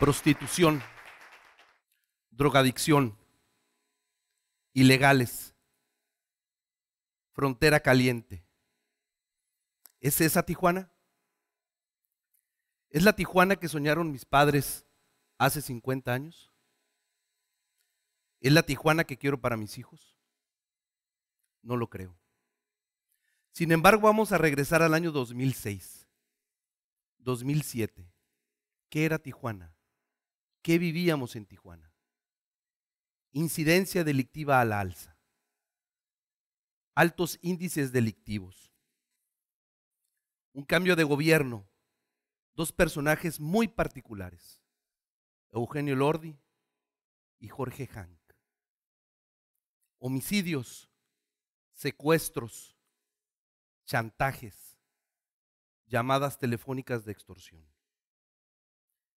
Prostitución, drogadicción, ilegales, frontera caliente. ¿Es esa Tijuana? ¿Es la Tijuana que soñaron mis padres hace 50 años? ¿Es la Tijuana que quiero para mis hijos? No lo creo. Sin embargo, vamos a regresar al año 2006, 2007. ¿Qué era Tijuana? ¿Qué vivíamos en Tijuana? Incidencia delictiva a la alza. Altos índices delictivos. Un cambio de gobierno dos personajes muy particulares, Eugenio Lordi y Jorge Hank. Homicidios, secuestros, chantajes, llamadas telefónicas de extorsión.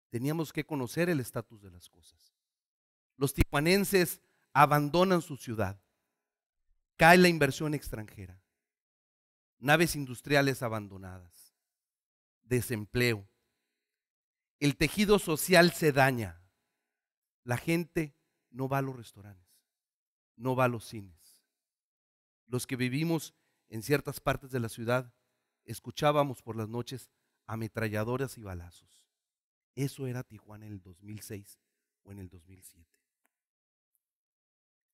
Teníamos que conocer el estatus de las cosas. Los tijuanenses abandonan su ciudad. Cae la inversión extranjera. Naves industriales abandonadas. Desempleo el tejido social se daña. La gente no va a los restaurantes, no va a los cines. Los que vivimos en ciertas partes de la ciudad escuchábamos por las noches ametralladoras y balazos. Eso era Tijuana en el 2006 o en el 2007.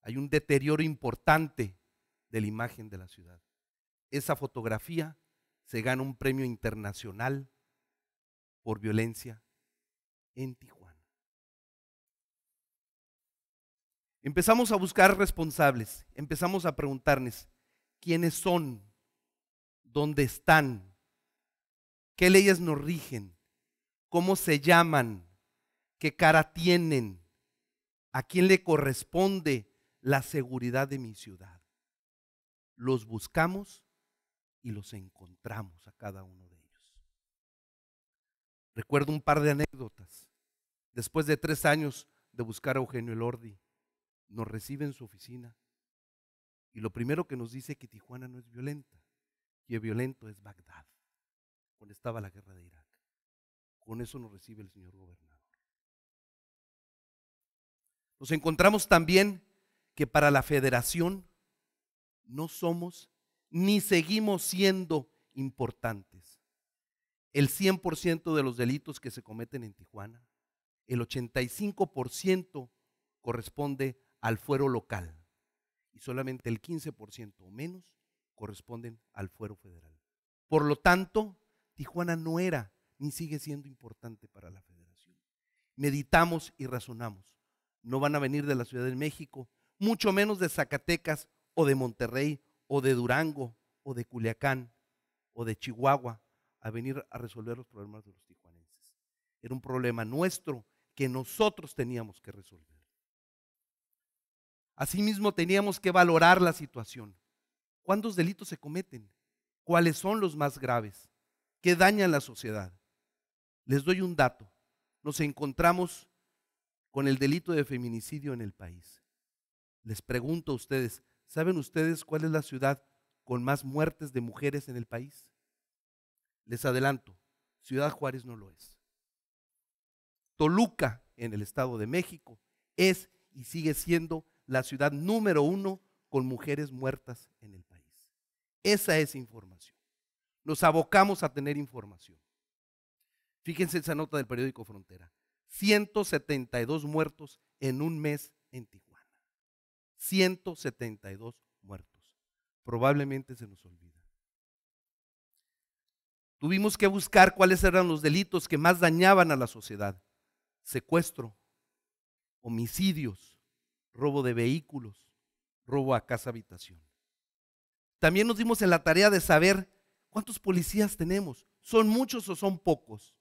Hay un deterioro importante de la imagen de la ciudad. Esa fotografía se gana un premio internacional por violencia en Tijuana. Empezamos a buscar responsables, empezamos a preguntarles quiénes son, dónde están, qué leyes nos rigen, cómo se llaman, qué cara tienen, a quién le corresponde la seguridad de mi ciudad. Los buscamos y los encontramos a cada uno de ellos. Recuerdo un par de anécdotas después de tres años de buscar a Eugenio Elordi, nos recibe en su oficina. Y lo primero que nos dice es que Tijuana no es violenta, que violento es Bagdad, donde estaba la guerra de Irak. Con eso nos recibe el señor gobernador. Nos encontramos también que para la federación no somos ni seguimos siendo importantes. El 100% de los delitos que se cometen en Tijuana el 85% corresponde al fuero local y solamente el 15% o menos corresponden al fuero federal. Por lo tanto, Tijuana no era ni sigue siendo importante para la federación. Meditamos y razonamos. No van a venir de la Ciudad de México, mucho menos de Zacatecas o de Monterrey o de Durango o de Culiacán o de Chihuahua a venir a resolver los problemas de los tijuanenses. Era un problema nuestro que nosotros teníamos que resolver. Asimismo, teníamos que valorar la situación. ¿Cuántos delitos se cometen? ¿Cuáles son los más graves? ¿Qué dañan la sociedad? Les doy un dato. Nos encontramos con el delito de feminicidio en el país. Les pregunto a ustedes, ¿saben ustedes cuál es la ciudad con más muertes de mujeres en el país? Les adelanto, Ciudad Juárez no lo es. Toluca, en el Estado de México, es y sigue siendo la ciudad número uno con mujeres muertas en el país. Esa es información. Nos abocamos a tener información. Fíjense esa nota del periódico Frontera. 172 muertos en un mes en Tijuana. 172 muertos. Probablemente se nos olvida. Tuvimos que buscar cuáles eran los delitos que más dañaban a la sociedad secuestro, homicidios, robo de vehículos, robo a casa habitación. También nos dimos en la tarea de saber cuántos policías tenemos, son muchos o son pocos,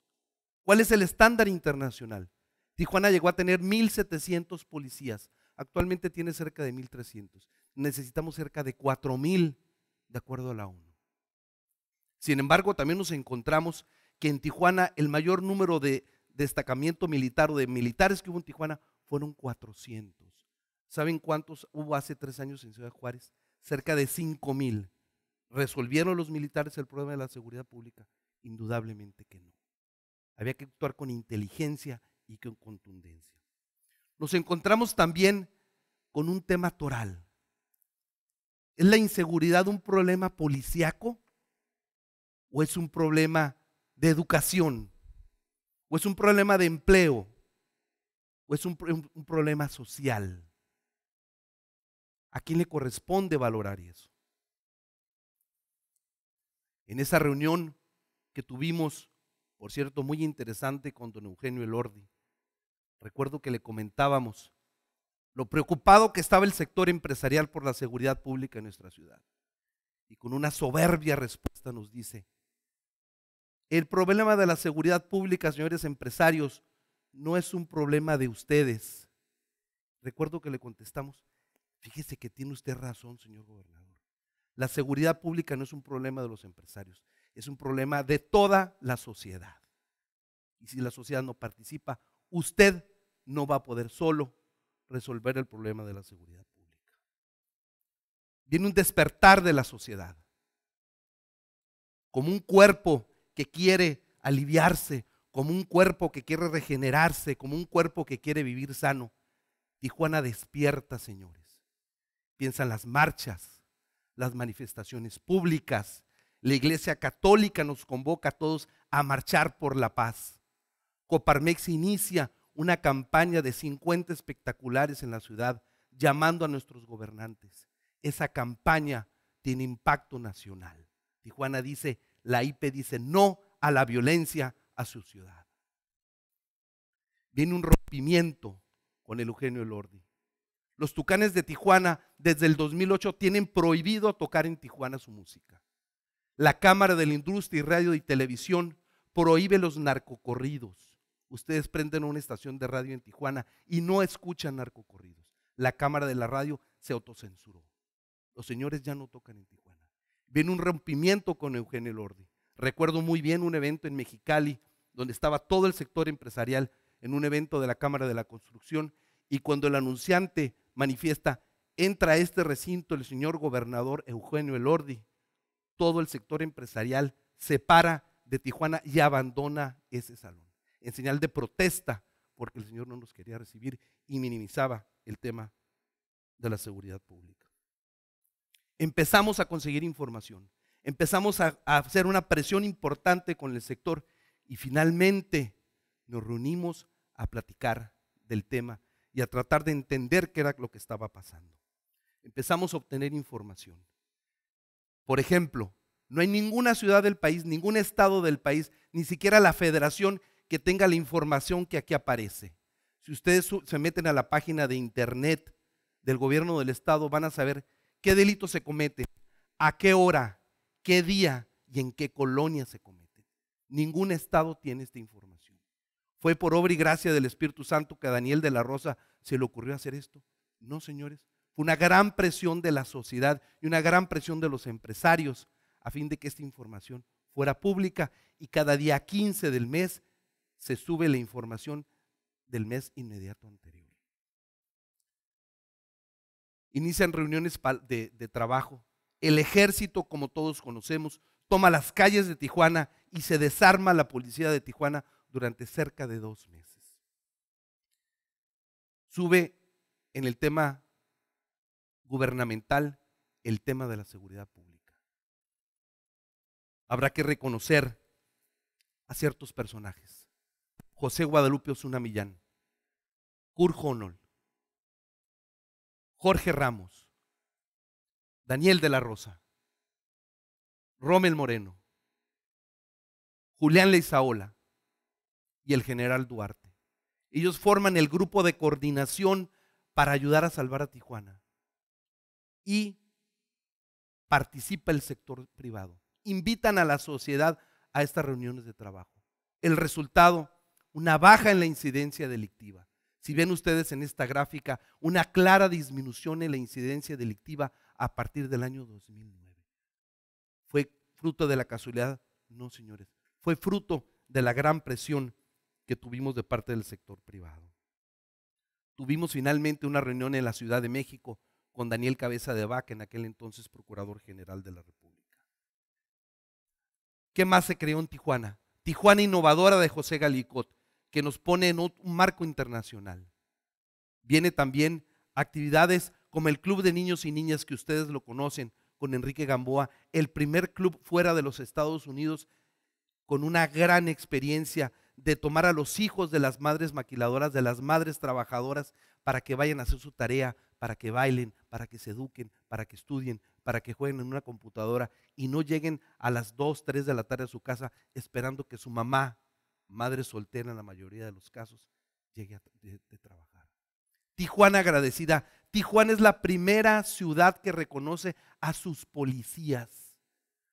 cuál es el estándar internacional. Tijuana llegó a tener 1.700 policías, actualmente tiene cerca de 1.300, necesitamos cerca de 4.000 de acuerdo a la ONU. Sin embargo, también nos encontramos que en Tijuana el mayor número de destacamiento militar o de militares que hubo en Tijuana, fueron 400. ¿Saben cuántos hubo hace tres años en Ciudad Juárez? Cerca de 5 mil. ¿Resolvieron los militares el problema de la seguridad pública? Indudablemente que no. Había que actuar con inteligencia y con contundencia. Nos encontramos también con un tema toral. ¿Es la inseguridad un problema policíaco o es un problema de educación? ¿O es un problema de empleo? ¿O es un, un problema social? ¿A quién le corresponde valorar eso? En esa reunión que tuvimos, por cierto, muy interesante con don Eugenio Elordi, recuerdo que le comentábamos lo preocupado que estaba el sector empresarial por la seguridad pública en nuestra ciudad. Y con una soberbia respuesta nos dice, el problema de la seguridad pública, señores empresarios, no es un problema de ustedes. Recuerdo que le contestamos, fíjese que tiene usted razón, señor gobernador. La seguridad pública no es un problema de los empresarios, es un problema de toda la sociedad. Y si la sociedad no participa, usted no va a poder solo resolver el problema de la seguridad pública. Viene un despertar de la sociedad. Como un cuerpo que quiere aliviarse, como un cuerpo que quiere regenerarse, como un cuerpo que quiere vivir sano. Tijuana despierta, señores. Piensan las marchas, las manifestaciones públicas. La Iglesia Católica nos convoca a todos a marchar por la paz. Coparmex inicia una campaña de 50 espectaculares en la ciudad llamando a nuestros gobernantes. Esa campaña tiene impacto nacional. Tijuana dice, la IP dice no a la violencia a su ciudad. Viene un rompimiento con el Eugenio Lordi. Los Tucanes de Tijuana desde el 2008 tienen prohibido tocar en Tijuana su música. La Cámara de la Industria y Radio y Televisión prohíbe los narcocorridos. Ustedes prenden una estación de radio en Tijuana y no escuchan narcocorridos. La Cámara de la Radio se autocensuró. Los señores ya no tocan en Tijuana viene un rompimiento con Eugenio Elordi. Recuerdo muy bien un evento en Mexicali, donde estaba todo el sector empresarial en un evento de la Cámara de la Construcción, y cuando el anunciante manifiesta, entra a este recinto el señor gobernador Eugenio Elordi, todo el sector empresarial se para de Tijuana y abandona ese salón, en señal de protesta, porque el señor no nos quería recibir y minimizaba el tema de la seguridad pública empezamos a conseguir información, empezamos a, hacer una presión importante con el sector y finalmente nos reunimos a platicar del tema y a tratar de entender qué era lo que estaba pasando. Empezamos a obtener información. Por ejemplo, no hay ninguna ciudad del país, ningún estado del país, ni siquiera la federación que tenga la información que aquí aparece. Si ustedes se meten a la página de internet del gobierno del estado, van a saber qué delito se comete, a qué hora, qué día y en qué colonia se comete. Ningún estado tiene esta información. ¿Fue por obra y gracia del Espíritu Santo que a Daniel de la Rosa se le ocurrió hacer esto? No, señores. Fue una gran presión de la sociedad y una gran presión de los empresarios a fin de que esta información fuera pública y cada día 15 del mes se sube la información del mes inmediato anterior inician reuniones de, trabajo. El ejército, como todos conocemos, toma las calles de Tijuana y se desarma la policía de Tijuana durante cerca de dos meses. Sube en el tema gubernamental el tema de la seguridad pública. Habrá que reconocer a ciertos personajes. José Guadalupe Osuna Millán, Curjo Jorge Ramos, Daniel de la Rosa, Romel Moreno, Julián Leizaola y el general Duarte. Ellos forman el grupo de coordinación para ayudar a salvar a Tijuana. Y participa el sector privado. Invitan a la sociedad a estas reuniones de trabajo. El resultado, una baja en la incidencia delictiva. Si ven ustedes en esta gráfica, una clara disminución en la incidencia delictiva a partir del año 2009. ¿Fue fruto de la casualidad? No, señores. Fue fruto de la gran presión que tuvimos de parte del sector privado. Tuvimos finalmente una reunión en la Ciudad de México con Daniel Cabeza de Vaca, en aquel entonces Procurador General de la República. ¿Qué más se creó en Tijuana? Tijuana Innovadora de José Galicot que nos pone en un marco internacional. Viene también actividades como el Club de Niños y Niñas que ustedes lo conocen con Enrique Gamboa, el primer club fuera de los Estados Unidos con una gran experiencia de tomar a los hijos de las madres maquiladoras, de las madres trabajadoras, para que vayan a hacer su tarea, para que bailen, para que se eduquen, para que estudien, para que jueguen en una computadora y no lleguen a las 2, 3 de la tarde a su casa esperando que su mamá madre soltera en la mayoría de los casos, llegue a, trabajar. Tijuana agradecida. Tijuana es la primera ciudad que reconoce a sus policías.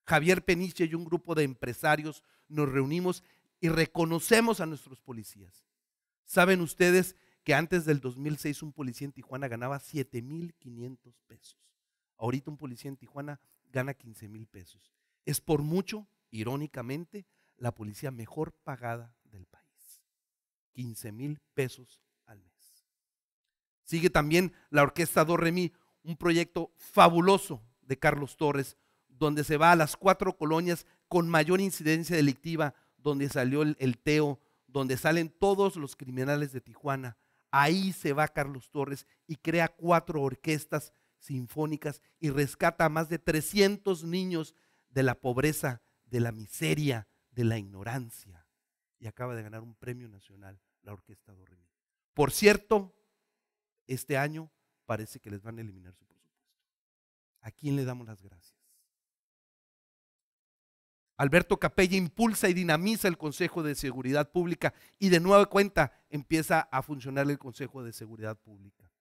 Javier Peniche y un grupo de empresarios nos reunimos y reconocemos a nuestros policías. ¿Saben ustedes que antes del 2006 un policía en Tijuana ganaba 7.500 pesos? Ahorita un policía en Tijuana gana 15.000 pesos. Es por mucho, irónicamente, la policía mejor pagada del país. 15 mil pesos al mes. Sigue también la Orquesta Do Re un proyecto fabuloso de Carlos Torres, donde se va a las cuatro colonias con mayor incidencia delictiva, donde salió el, el Teo, donde salen todos los criminales de Tijuana. Ahí se va Carlos Torres y crea cuatro orquestas sinfónicas y rescata a más de 300 niños de la pobreza, de la miseria, de la ignorancia y acaba de ganar un premio nacional la Orquesta Dorremí. Por cierto, este año parece que les van a eliminar su presupuesto. ¿A quién le damos las gracias? Alberto Capella impulsa y dinamiza el Consejo de Seguridad Pública y de nueva cuenta empieza a funcionar el Consejo de Seguridad Pública.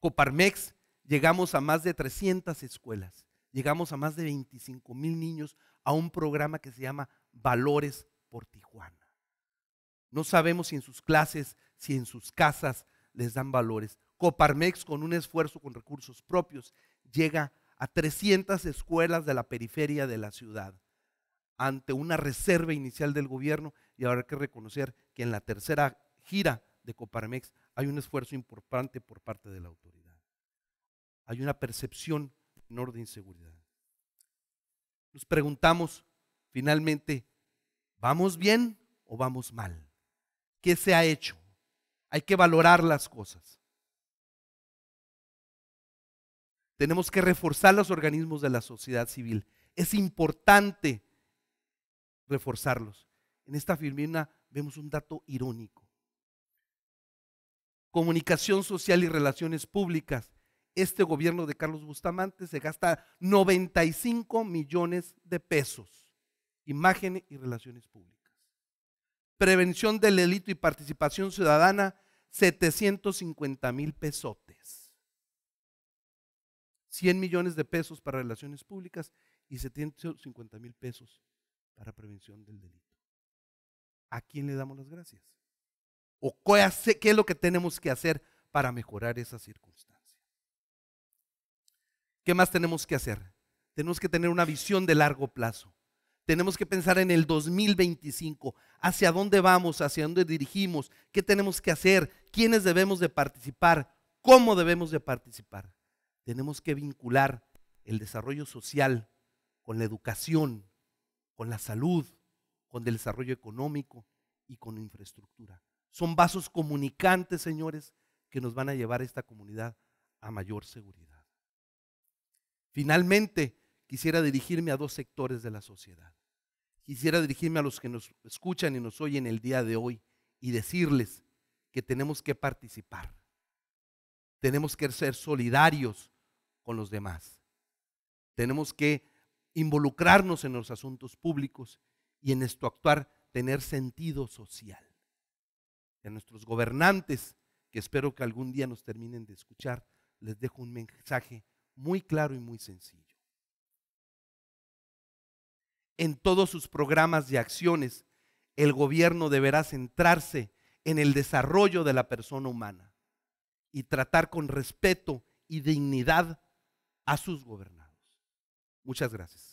Coparmex, llegamos a más de 300 escuelas, llegamos a más de 25 mil niños a un programa que se llama Valores por Tijuana. No sabemos si en sus clases, si en sus casas les dan valores. Coparmex, con un esfuerzo con recursos propios, llega a 300 escuelas de la periferia de la ciudad, ante una reserva inicial del gobierno, y habrá que reconocer que en la tercera gira de Coparmex hay un esfuerzo importante por parte de la autoridad. Hay una percepción menor de inseguridad nos preguntamos finalmente, ¿vamos bien o vamos mal? ¿Qué se ha hecho? Hay que valorar las cosas. Tenemos que reforzar los organismos de la sociedad civil. Es importante reforzarlos. En esta filmina vemos un dato irónico. Comunicación social y relaciones públicas este gobierno de Carlos Bustamante se gasta 95 millones de pesos. Imagen y relaciones públicas. Prevención del delito y participación ciudadana, 750 mil pesotes. 100 millones de pesos para relaciones públicas y 750 mil pesos para prevención del delito. ¿A quién le damos las gracias? ¿O qué, qué es lo que tenemos que hacer para mejorar esa circunstancia? ¿Qué más tenemos que hacer? Tenemos que tener una visión de largo plazo. Tenemos que pensar en el 2025, hacia dónde vamos, hacia dónde dirigimos, qué tenemos que hacer, quiénes debemos de participar, cómo debemos de participar. Tenemos que vincular el desarrollo social con la educación, con la salud, con el desarrollo económico y con infraestructura. Son vasos comunicantes, señores, que nos van a llevar a esta comunidad a mayor seguridad. Finalmente, quisiera dirigirme a dos sectores de la sociedad. Quisiera dirigirme a los que nos escuchan y nos oyen el día de hoy y decirles que tenemos que participar. Tenemos que ser solidarios con los demás. Tenemos que involucrarnos en los asuntos públicos y en esto actuar tener sentido social. A nuestros gobernantes, que espero que algún día nos terminen de escuchar, les dejo un mensaje muy claro y muy sencillo. En todos sus programas y acciones, el gobierno deberá centrarse en el desarrollo de la persona humana y tratar con respeto y dignidad a sus gobernados. Muchas gracias.